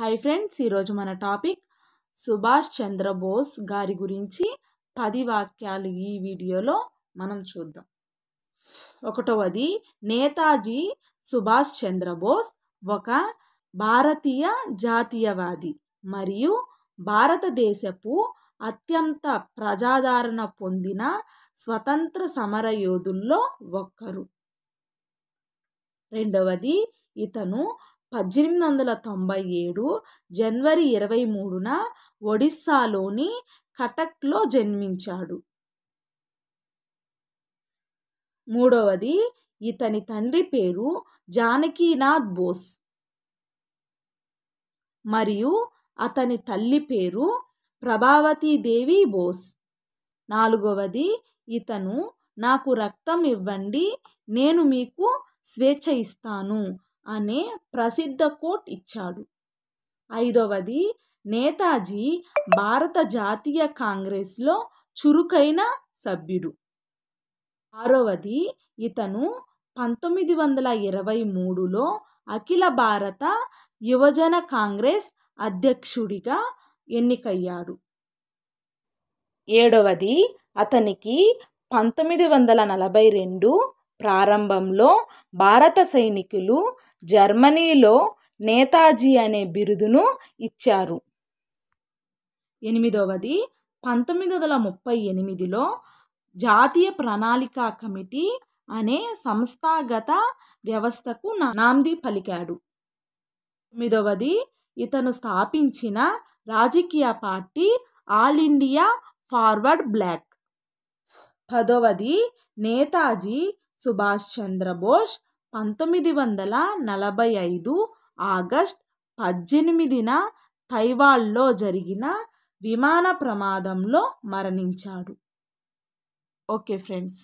hi friends ఈరోజు మన topic Subhash Chandrabose గారి గురించి పది వాక్యాలు ఈ వీడియోలో మనం చూద్దాం ఒకటవది నేతాజీ సుభాష్ చంద్రబోస్ ఒక భారతీయ జాతీయవాది మరియు భారతదేశపు అత్యంత ప్రజాదరణ పొందిన స్వతంత్ర సమర యోధుల్లో ఒక్కరు రెండవది ఇతను పద్దెనిమిది వందల తొంభై ఏడు జనవరి ఇరవై మూడున ఒడిస్సాలోని కటక్లో జన్మించాడు మూడవది ఇతని తండ్రి పేరు జానకీనాథ్ బోస్ మరియు అతని తల్లి పేరు ప్రభావతీదేవి బోస్ నాలుగవది ఇతను నాకు రక్తం ఇవ్వండి నేను మీకు స్వేచ్ఛ ఇస్తాను అనే ప్రసిద్ధ కోట్ ఇచ్చాడు ఐదవది నేతాజీ భారత జాతీయ కాంగ్రెస్లో చురుకైన సభ్యుడు ఆరవది ఇతను పంతొమ్మిది వందల ఇరవై మూడులో అఖిల భారత యువజన కాంగ్రెస్ అధ్యక్షుడిగా ఎన్నికయ్యాడు ఏడవది అతనికి పంతొమ్మిది వందల నలభై రెండు ప్రారంభంలో భారత సైనికులు జర్మనీలో నేతాజీ అనే బిరుదును ఇచ్చారు ఎనిమిదవది పంతొమ్మిది వందల ముప్పై ఎనిమిదిలో జాతీయ ప్రణాళిక కమిటీ అనే సంస్థాగత వ్యవస్థకు నాంది పలికాడు తొమ్మిదవది ఇతను స్థాపించిన రాజకీయ party All India Forward Bloc పదవది నేతాజీ సుభాష్ చంద్రబోస్ పంతొమ్మిది వందల నలభై ఐదు ఆగస్ట్ పద్దెనిమిదిన తైవాల్లో జరిగిన విమాన ప్రమాదంలో మరణించాడు ఓకే ఫ్రెండ్స్